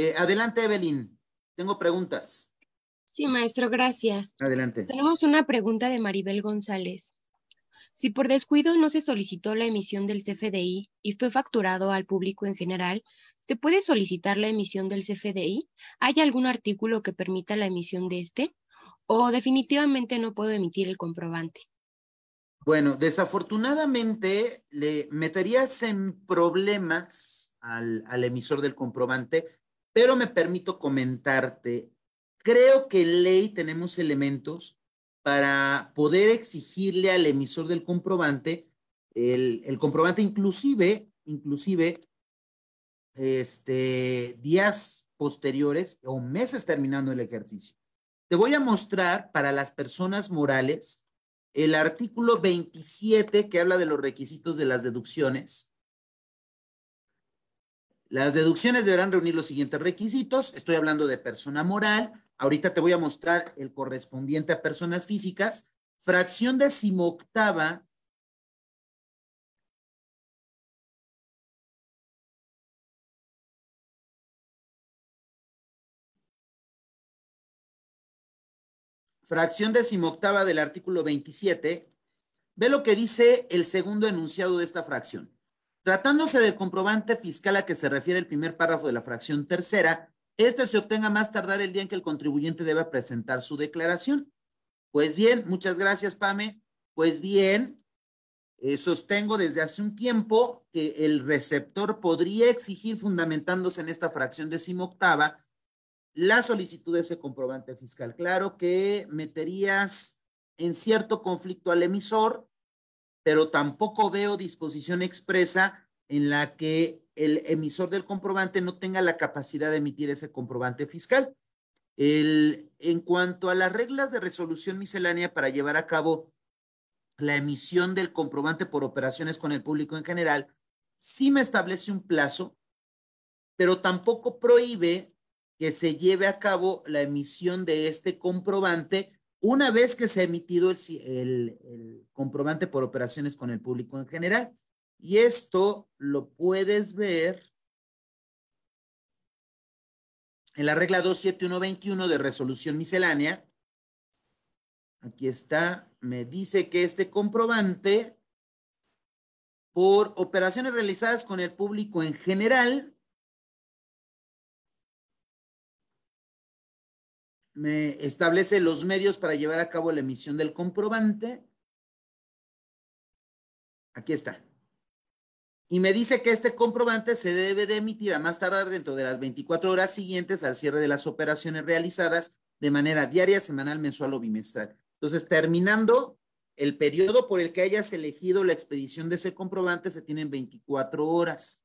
Eh, adelante, Evelyn. Tengo preguntas. Sí, maestro, gracias. Adelante. Tenemos una pregunta de Maribel González. Si por descuido no se solicitó la emisión del CFDI y fue facturado al público en general, ¿se puede solicitar la emisión del CFDI? ¿Hay algún artículo que permita la emisión de este? ¿O definitivamente no puedo emitir el comprobante? Bueno, desafortunadamente le meterías en problemas al, al emisor del comprobante pero me permito comentarte, creo que en ley tenemos elementos para poder exigirle al emisor del comprobante, el, comprobante inclusive, inclusive, este, días posteriores o meses terminando el ejercicio. Te voy a mostrar para las personas morales el artículo 27 que habla de los requisitos de las deducciones las deducciones deberán reunir los siguientes requisitos. Estoy hablando de persona moral. Ahorita te voy a mostrar el correspondiente a personas físicas. Fracción decimoctava fracción decimoctava del artículo 27, ve lo que dice el segundo enunciado de esta fracción. Tratándose del comprobante fiscal a que se refiere el primer párrafo de la fracción tercera, este se obtenga más tardar el día en que el contribuyente deba presentar su declaración. Pues bien, muchas gracias, Pame. Pues bien, eh, sostengo desde hace un tiempo que el receptor podría exigir, fundamentándose en esta fracción decimoctava, la solicitud de ese comprobante fiscal. Claro que meterías en cierto conflicto al emisor, pero tampoco veo disposición expresa en la que el emisor del comprobante no tenga la capacidad de emitir ese comprobante fiscal. en cuanto a las reglas de resolución miscelánea para llevar a cabo la emisión del comprobante por operaciones con el público en general, sí me establece un plazo, pero tampoco prohíbe que se lleve a cabo la emisión de este comprobante una vez que se ha emitido el, comprobante por operaciones con el público en general. Y esto lo puedes ver en la regla 27121 de resolución miscelánea. Aquí está, me dice que este comprobante por operaciones realizadas con el público en general me establece los medios para llevar a cabo la emisión del comprobante. Aquí está. Y me dice que este comprobante se debe de emitir a más tardar dentro de las 24 horas siguientes al cierre de las operaciones realizadas de manera diaria, semanal, mensual o bimestral. Entonces, terminando el periodo por el que hayas elegido la expedición de ese comprobante, se tienen 24 horas.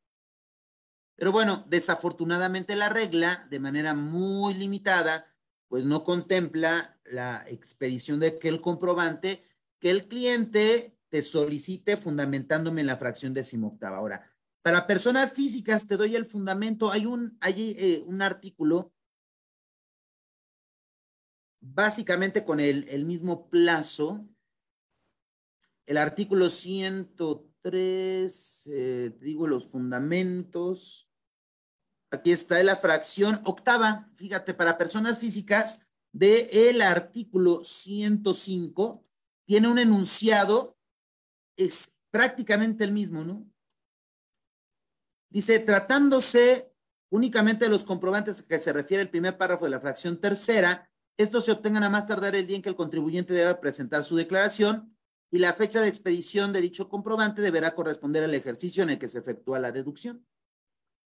Pero bueno, desafortunadamente la regla, de manera muy limitada, pues no contempla la expedición de que el comprobante que el cliente te solicite fundamentándome en la fracción decimoctava. Ahora, para personas físicas te doy el fundamento. Hay un, eh, un artículo básicamente con el, mismo plazo, el artículo 103, eh, digo los fundamentos, Aquí está la fracción octava, fíjate, para personas físicas del el artículo 105, tiene un enunciado, es prácticamente el mismo, ¿no? Dice, tratándose únicamente de los comprobantes a que se refiere el primer párrafo de la fracción tercera, estos se obtengan a más tardar el día en que el contribuyente deba presentar su declaración y la fecha de expedición de dicho comprobante deberá corresponder al ejercicio en el que se efectúa la deducción.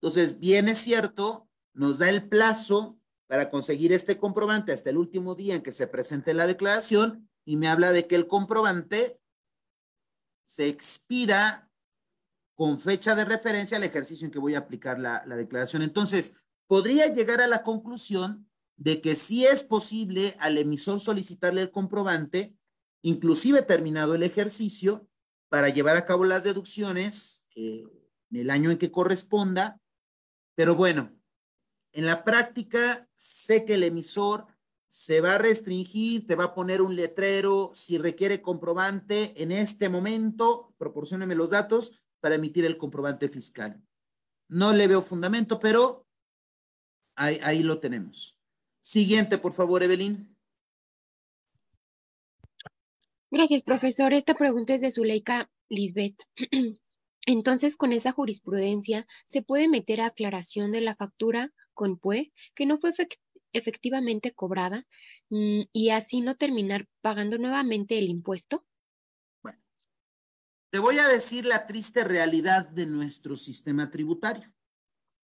Entonces, bien es cierto, nos da el plazo para conseguir este comprobante hasta el último día en que se presente la declaración y me habla de que el comprobante se expira con fecha de referencia al ejercicio en que voy a aplicar la, declaración. Entonces, podría llegar a la conclusión de que sí es posible al emisor solicitarle el comprobante, inclusive terminado el ejercicio, para llevar a cabo las deducciones eh, en el año en que corresponda pero bueno, en la práctica sé que el emisor se va a restringir, te va a poner un letrero, si requiere comprobante, en este momento, proporcioneme los datos para emitir el comprobante fiscal. No le veo fundamento, pero ahí, ahí lo tenemos. Siguiente, por favor, Evelyn. Gracias, profesor. Esta pregunta es de Zuleika Lisbeth. Entonces, con esa jurisprudencia se puede meter a aclaración de la factura con PUE que no fue efectivamente cobrada mm, y así no terminar pagando nuevamente el impuesto. Bueno, te voy a decir la triste realidad de nuestro sistema tributario.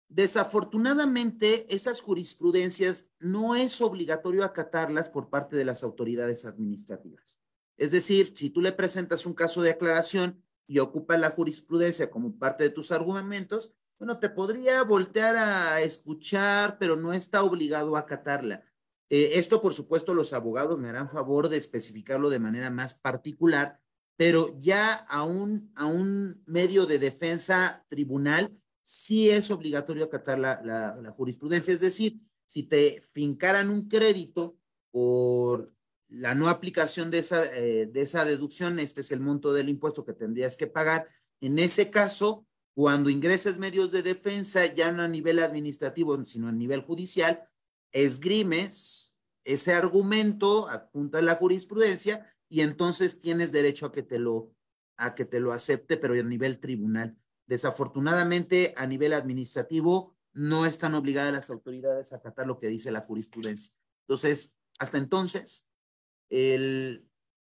Desafortunadamente, esas jurisprudencias no es obligatorio acatarlas por parte de las autoridades administrativas. Es decir, si tú le presentas un caso de aclaración, y ocupa la jurisprudencia como parte de tus argumentos, bueno, te podría voltear a escuchar, pero no está obligado a acatarla. Eh, esto, por supuesto, los abogados me harán favor de especificarlo de manera más particular, pero ya a un, a un medio de defensa tribunal sí es obligatorio acatar la, la jurisprudencia. Es decir, si te fincaran un crédito por la no aplicación de esa, eh, de esa deducción, este es el monto del impuesto que tendrías que pagar. En ese caso, cuando ingreses medios de defensa, ya no a nivel administrativo, sino a nivel judicial, esgrimes ese argumento, adjunta la jurisprudencia, y entonces tienes derecho a que te lo, a que te lo acepte, pero a nivel tribunal. Desafortunadamente, a nivel administrativo, no están obligadas las autoridades a acatar lo que dice la jurisprudencia. Entonces, hasta entonces,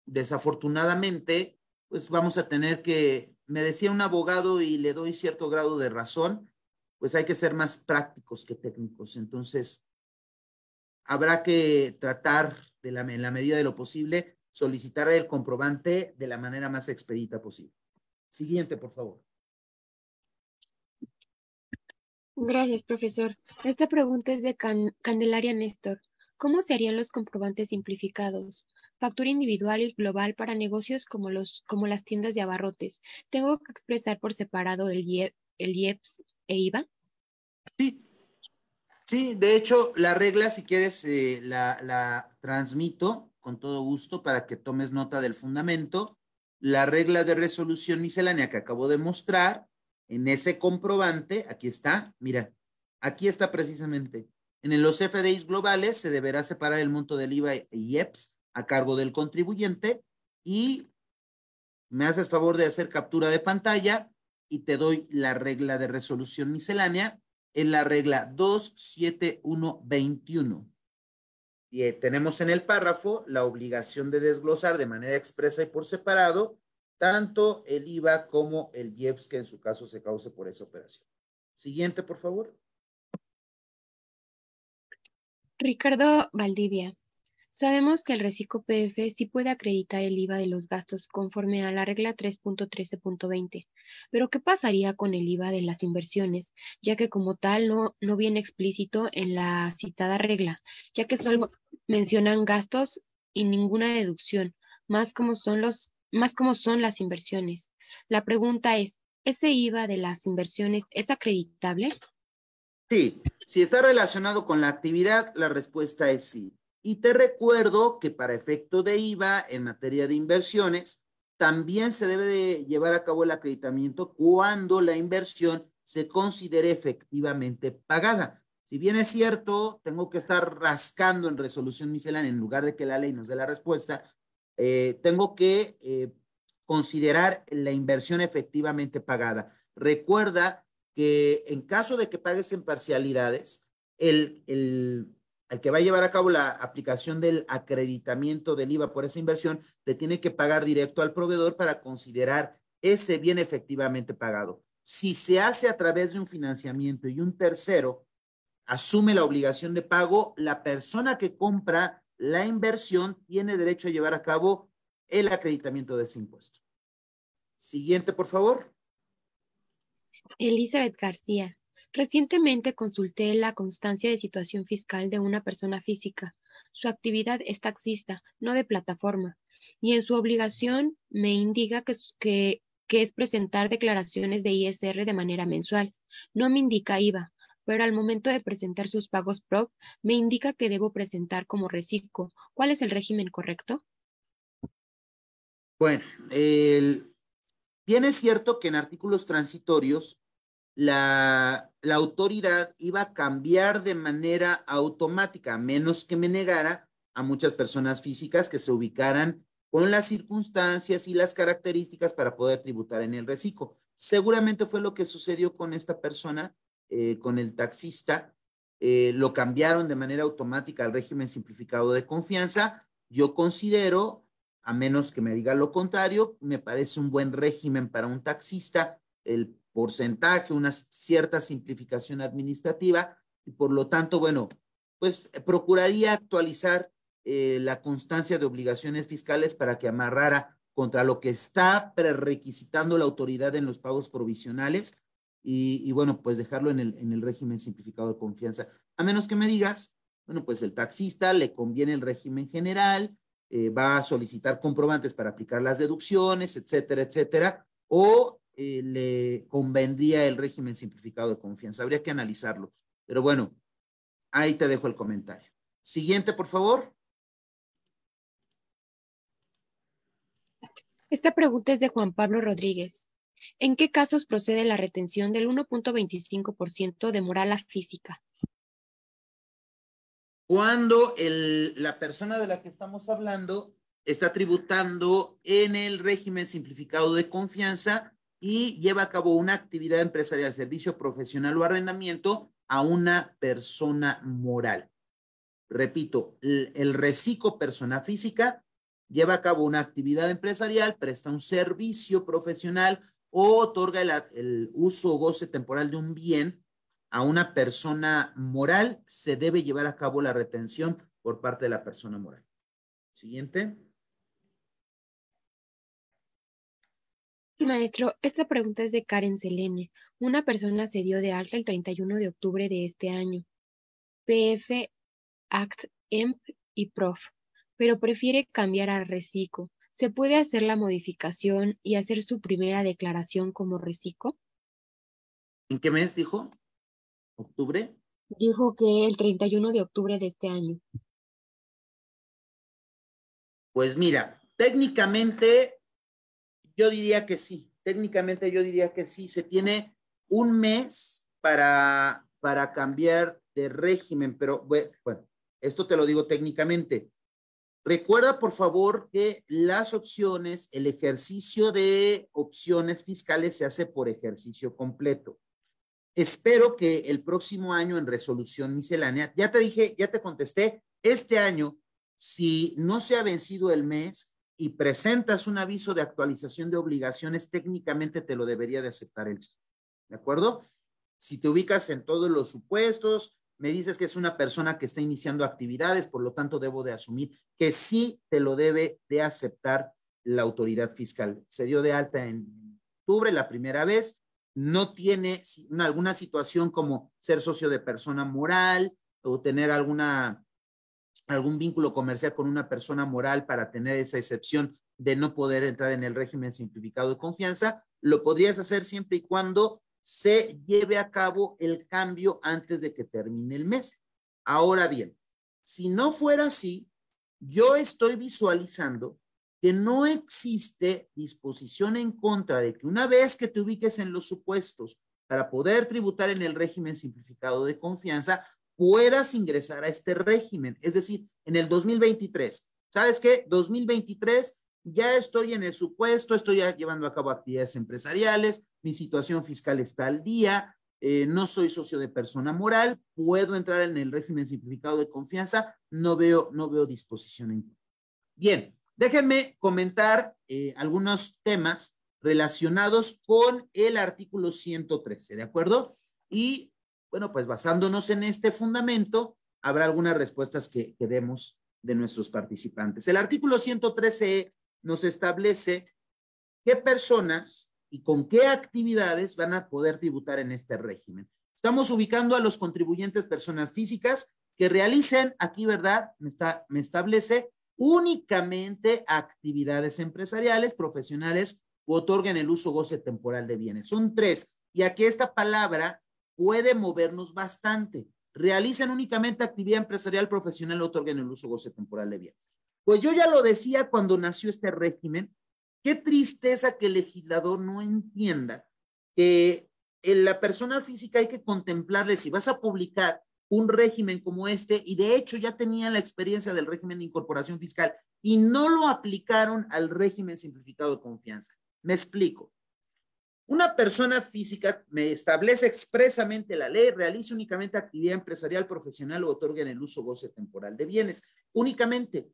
desafortunadamente, pues vamos a tener que, me decía un abogado y le doy cierto grado de razón, pues hay que ser más prácticos que técnicos. Entonces, habrá que tratar de en la medida de lo posible solicitar el comprobante de la manera más expedita posible. Siguiente, por favor. Gracias, profesor. Esta pregunta es de Candelaria Néstor. ¿Cómo serían los comprobantes simplificados? Factura individual y global para negocios como, los, como las tiendas de abarrotes. ¿Tengo que expresar por separado el, el IEPS e IVA? Sí. Sí, de hecho, la regla, si quieres, eh, la, la transmito con todo gusto para que tomes nota del fundamento. La regla de resolución miscelánea que acabo de mostrar, en ese comprobante, aquí está, mira, aquí está precisamente en los FDIs globales se deberá separar el monto del IVA y IEPS a cargo del contribuyente y me haces favor de hacer captura de pantalla y te doy la regla de resolución miscelánea en la regla 27121. Y eh, tenemos en el párrafo la obligación de desglosar de manera expresa y por separado tanto el IVA como el IEPS que en su caso se cause por esa operación. Siguiente, por favor. Ricardo Valdivia, sabemos que el reciclo PF sí puede acreditar el IVA de los gastos conforme a la regla 3.13.20, pero ¿qué pasaría con el IVA de las inversiones, ya que como tal no, no viene explícito en la citada regla, ya que solo mencionan gastos y ninguna deducción, más como son los más como son las inversiones. La pregunta es, ¿ese IVA de las inversiones es acreditable? Sí, si está relacionado con la actividad, la respuesta es sí. Y te recuerdo que para efecto de IVA en materia de inversiones, también se debe de llevar a cabo el acreditamiento cuando la inversión se considere efectivamente pagada. Si bien es cierto, tengo que estar rascando en resolución miscelánea en lugar de que la ley nos dé la respuesta, eh, tengo que eh, considerar la inversión efectivamente pagada. Recuerda que en caso de que pagues en parcialidades, el, el, el, que va a llevar a cabo la aplicación del acreditamiento del IVA por esa inversión, le tiene que pagar directo al proveedor para considerar ese bien efectivamente pagado. Si se hace a través de un financiamiento y un tercero asume la obligación de pago, la persona que compra la inversión tiene derecho a llevar a cabo el acreditamiento de ese impuesto. Siguiente, por favor. Elizabeth García. Recientemente consulté la constancia de situación fiscal de una persona física. Su actividad es taxista, no de plataforma, y en su obligación me indica que, que es presentar declaraciones de ISR de manera mensual. No me indica IVA, pero al momento de presentar sus pagos PROP me indica que debo presentar como reciclo. ¿Cuál es el régimen correcto? Bueno, el, Bien es cierto que en artículos transitorios la, autoridad iba a cambiar de manera automática, menos que me negara a muchas personas físicas que se ubicaran con las circunstancias y las características para poder tributar en el reciclo. Seguramente fue lo que sucedió con esta persona, eh, con el taxista. Eh, lo cambiaron de manera automática al régimen simplificado de confianza. Yo considero a menos que me diga lo contrario, me parece un buen régimen para un taxista, el porcentaje, una cierta simplificación administrativa y por lo tanto, bueno, pues procuraría actualizar eh, la constancia de obligaciones fiscales para que amarrara contra lo que está prerequisitando la autoridad en los pagos provisionales y, bueno, pues dejarlo en el, en el régimen simplificado de confianza. A menos que me digas, bueno, pues el taxista le conviene el régimen general, eh, va a solicitar comprobantes para aplicar las deducciones, etcétera, etcétera, o eh, le convendría el régimen simplificado de confianza. Habría que analizarlo. Pero bueno, ahí te dejo el comentario. Siguiente, por favor. Esta pregunta es de Juan Pablo Rodríguez. ¿En qué casos procede la retención del 1.25% de moral a física? cuando la persona de la que estamos hablando está tributando en el régimen simplificado de confianza y lleva a cabo una actividad empresarial, servicio profesional o arrendamiento a una persona moral. Repito, el, el persona física lleva a cabo una actividad empresarial, presta un servicio profesional o otorga el, el uso o goce temporal de un bien a una persona moral, se debe llevar a cabo la retención por parte de la persona moral. Siguiente. Sí, maestro, esta pregunta es de Karen Selene. Una persona se dio de alta el 31 de octubre de este año. PF, ACT, EMP y PROF, pero prefiere cambiar a RECICO. ¿Se puede hacer la modificación y hacer su primera declaración como RECICO? ¿En qué mes dijo? ¿Octubre? Dijo que el 31 de octubre de este año. Pues mira, técnicamente yo diría que sí. Técnicamente yo diría que sí. Se tiene un mes para, para cambiar de régimen, pero bueno, esto te lo digo técnicamente. Recuerda, por favor, que las opciones, el ejercicio de opciones fiscales se hace por ejercicio completo. Espero que el próximo año en resolución miscelánea, ya te dije, ya te contesté, este año, si no se ha vencido el mes y presentas un aviso de actualización de obligaciones, técnicamente te lo debería de aceptar el ¿De acuerdo? Si te ubicas en todos los supuestos, me dices que es una persona que está iniciando actividades, por lo tanto debo de asumir que sí te lo debe de aceptar la autoridad fiscal. Se dio de alta en octubre la primera vez, no tiene alguna situación como ser socio de persona moral o tener alguna, algún vínculo comercial con una persona moral para tener esa excepción de no poder entrar en el régimen simplificado de confianza, lo podrías hacer siempre y cuando se lleve a cabo el cambio antes de que termine el mes. Ahora bien, si no fuera así, yo estoy visualizando que no existe disposición en contra de que una vez que te ubiques en los supuestos para poder tributar en el régimen simplificado de confianza, puedas ingresar a este régimen. Es decir, en el 2023, ¿sabes qué? 2023 ya estoy en el supuesto, estoy ya llevando a cabo actividades empresariales, mi situación fiscal está al día, eh, no soy socio de persona moral, puedo entrar en el régimen simplificado de confianza, no veo, no veo disposición en contra. Bien, Déjenme comentar eh, algunos temas relacionados con el artículo 113, ¿de acuerdo? Y bueno, pues basándonos en este fundamento, habrá algunas respuestas que, que demos de nuestros participantes. El artículo 113 e nos establece qué personas y con qué actividades van a poder tributar en este régimen. Estamos ubicando a los contribuyentes personas físicas que realicen aquí, ¿verdad? Me, está, me establece únicamente actividades empresariales, profesionales otorgan otorguen el uso goce temporal de bienes. Son tres. Y aquí esta palabra puede movernos bastante. Realizan únicamente actividad empresarial, profesional, otorguen el uso goce temporal de bienes. Pues yo ya lo decía cuando nació este régimen, qué tristeza que el legislador no entienda que en eh, la persona física hay que contemplarle si vas a publicar un régimen como este y de hecho ya tenían la experiencia del régimen de incorporación fiscal y no lo aplicaron al régimen simplificado de confianza. Me explico. Una persona física me establece expresamente la ley, realiza únicamente actividad empresarial profesional o otorga en el uso goce temporal de bienes. Únicamente.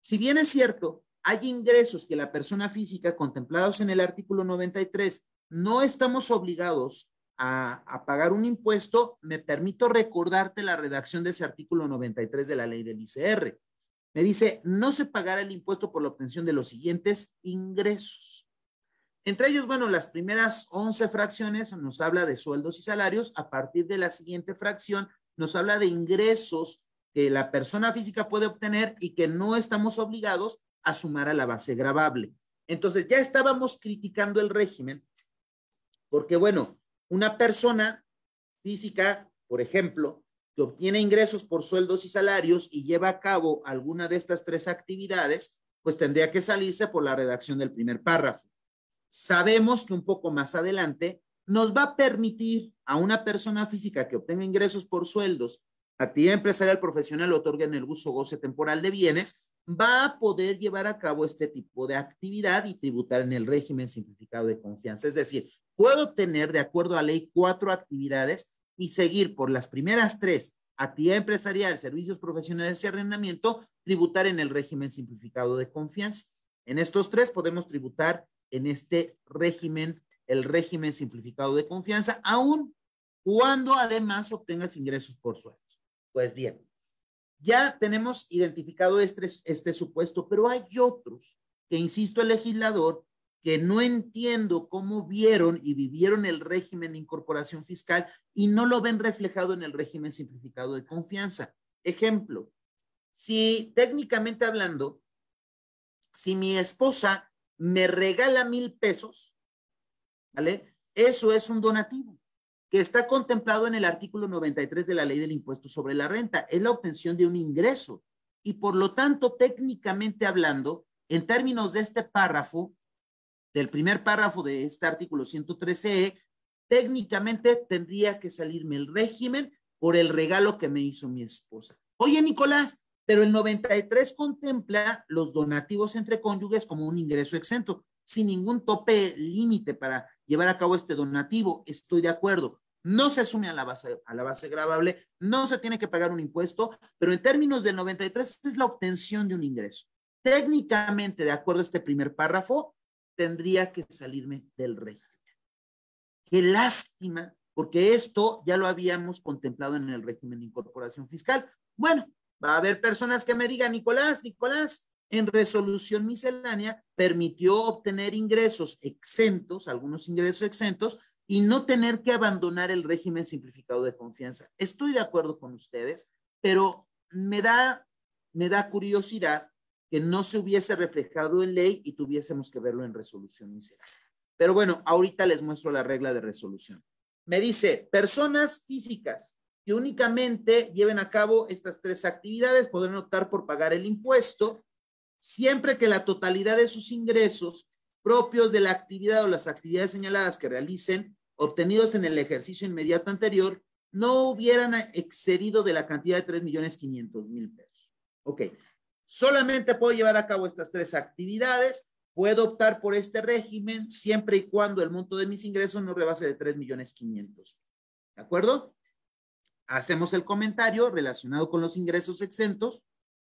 Si bien es cierto, hay ingresos que la persona física contemplados en el artículo 93 no estamos obligados a, pagar un impuesto, me permito recordarte la redacción de ese artículo 93 de la ley del ICR. Me dice, no se pagará el impuesto por la obtención de los siguientes ingresos. Entre ellos, bueno, las primeras 11 fracciones nos habla de sueldos y salarios. A partir de la siguiente fracción nos habla de ingresos que la persona física puede obtener y que no estamos obligados a sumar a la base gravable. Entonces, ya estábamos criticando el régimen porque, bueno, una persona física, por ejemplo, que obtiene ingresos por sueldos y salarios y lleva a cabo alguna de estas tres actividades, pues tendría que salirse por la redacción del primer párrafo. Sabemos que un poco más adelante nos va a permitir a una persona física que obtenga ingresos por sueldos, actividad empresarial profesional otorga en el uso goce temporal de bienes, va a poder llevar a cabo este tipo de actividad y tributar en el régimen simplificado de confianza. Es decir, puedo tener, de acuerdo a ley, cuatro actividades y seguir por las primeras tres, actividad empresarial, servicios profesionales y arrendamiento, tributar en el régimen simplificado de confianza. En estos tres podemos tributar en este régimen, el régimen simplificado de confianza, aún cuando además obtengas ingresos por sueldos. Pues bien, ya tenemos identificado este, este supuesto, pero hay otros que, insisto, el legislador que no entiendo cómo vieron y vivieron el régimen de incorporación fiscal y no lo ven reflejado en el régimen simplificado de confianza. Ejemplo, si técnicamente hablando, si mi esposa me regala mil pesos, ¿vale? Eso es un donativo que está contemplado en el artículo 93 de la ley del impuesto sobre la renta. Es la obtención de un ingreso. Y por lo tanto, técnicamente hablando, en términos de este párrafo, del primer párrafo de este artículo 113e, e, técnicamente tendría que salirme el régimen por el regalo que me hizo mi esposa. Oye, Nicolás, pero el 93 contempla los donativos entre cónyuges como un ingreso exento, sin ningún tope límite para llevar a cabo este donativo. Estoy de acuerdo. No se asume a la base, a la base gravable, no se tiene que pagar un impuesto, pero en términos del 93 es la obtención de un ingreso. Técnicamente, de acuerdo a este primer párrafo, tendría que salirme del régimen. Qué lástima, porque esto ya lo habíamos contemplado en el régimen de incorporación fiscal. Bueno, va a haber personas que me digan, Nicolás, Nicolás, en resolución miscelánea permitió obtener ingresos exentos, algunos ingresos exentos, y no tener que abandonar el régimen simplificado de confianza. Estoy de acuerdo con ustedes, pero me da, me da curiosidad que no se hubiese reflejado en ley y tuviésemos que verlo en resolución Pero bueno, ahorita les muestro la regla de resolución. Me dice, personas físicas que únicamente lleven a cabo estas tres actividades podrán optar por pagar el impuesto siempre que la totalidad de sus ingresos propios de la actividad o las actividades señaladas que realicen, obtenidos en el ejercicio inmediato anterior, no hubieran excedido de la cantidad de 3.500.000 pesos. Ok, Solamente puedo llevar a cabo estas tres actividades. Puedo optar por este régimen siempre y cuando el monto de mis ingresos no rebase de 3 millones 500. ¿De acuerdo? Hacemos el comentario relacionado con los ingresos exentos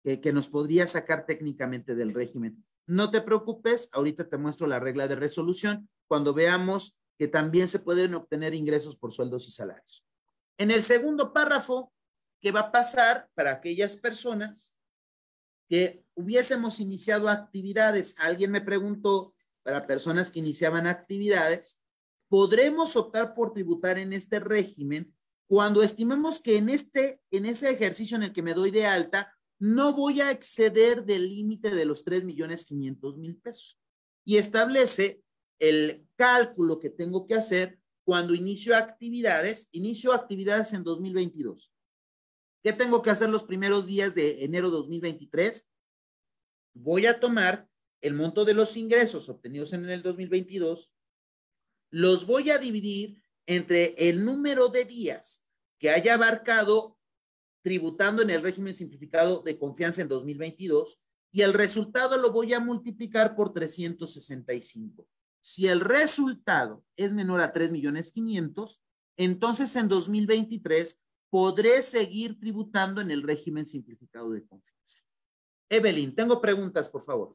que, que nos podría sacar técnicamente del régimen. No te preocupes, ahorita te muestro la regla de resolución cuando veamos que también se pueden obtener ingresos por sueldos y salarios. En el segundo párrafo, ¿qué va a pasar para aquellas personas que hubiésemos iniciado actividades. Alguien me preguntó, para personas que iniciaban actividades, podremos optar por tributar en este régimen cuando estimemos que en, este, en ese ejercicio en el que me doy de alta, no voy a exceder del límite de los 3 millones 500 mil pesos. Y establece el cálculo que tengo que hacer cuando inicio actividades, inicio actividades en 2022 tengo que hacer los primeros días de enero 2023? Voy a tomar el monto de los ingresos obtenidos en el 2022, los voy a dividir entre el número de días que haya abarcado tributando en el régimen simplificado de confianza en 2022 y el resultado lo voy a multiplicar por 365. Si el resultado es menor a 3 millones entonces en 2023 podré seguir tributando en el régimen simplificado de confianza. Evelyn, tengo preguntas, por favor.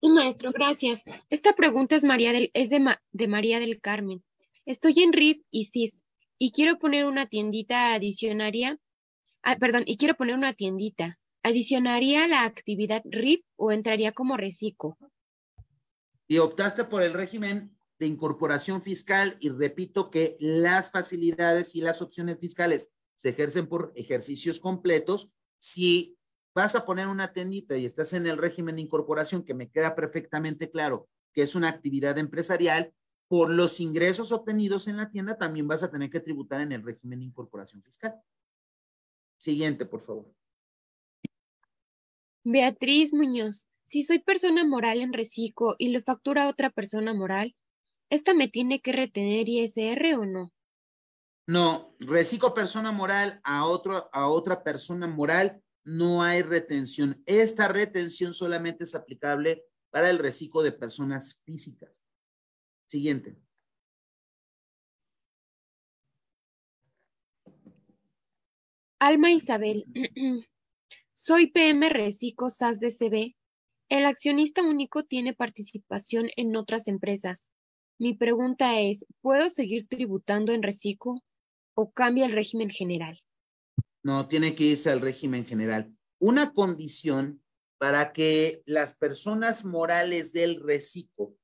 Sí, maestro, gracias. Esta pregunta es, María del, es de, de María del Carmen. Estoy en RIF y CIS y quiero poner una tiendita adicionaria, ah, perdón, y quiero poner una tiendita. ¿Adicionaría la actividad RIF o entraría como reciclo? y optaste por el régimen de incorporación fiscal y repito que las facilidades y las opciones fiscales se ejercen por ejercicios completos. Si vas a poner una tiendita y estás en el régimen de incorporación, que me queda perfectamente claro que es una actividad empresarial, por los ingresos obtenidos en la tienda también vas a tener que tributar en el régimen de incorporación fiscal. Siguiente, por favor. Beatriz Muñoz, si soy persona moral en reciclo y le factura a otra persona moral, ¿esta me tiene que retener ISR o no? No, reciclo persona moral a, a otra persona moral, no hay retención. Esta retención solamente es aplicable para el reciclo de personas físicas. Siguiente. Alma Isabel, soy PM Reciclo SAS de el accionista único tiene participación en otras empresas. Mi pregunta es, ¿puedo seguir tributando en reciclo o cambia el régimen general? No, tiene que irse al régimen general. Una condición para que las personas morales del reciclo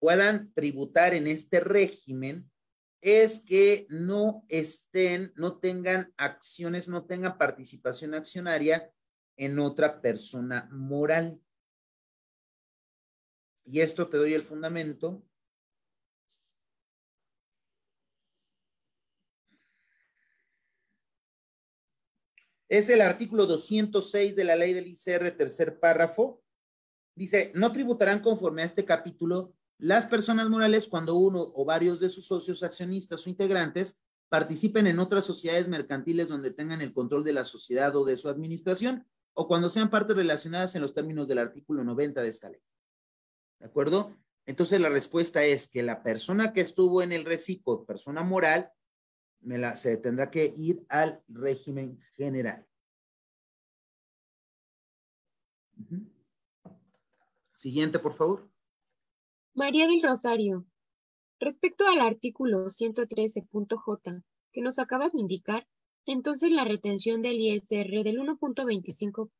puedan tributar en este régimen es que no estén, no tengan acciones, no tengan participación accionaria en otra persona moral. Y esto te doy el fundamento. Es el artículo 206 de la ley del ICR, tercer párrafo. Dice, no tributarán conforme a este capítulo las personas morales cuando uno o varios de sus socios accionistas o integrantes participen en otras sociedades mercantiles donde tengan el control de la sociedad o de su administración, o cuando sean partes relacionadas en los términos del artículo 90 de esta ley. ¿De acuerdo? Entonces la respuesta es que la persona que estuvo en el reciclo, persona moral, se tendrá que ir al régimen general. Siguiente, por favor. María del Rosario, respecto al artículo 113.j que nos acaba de indicar, entonces la retención del ISR del 1.25%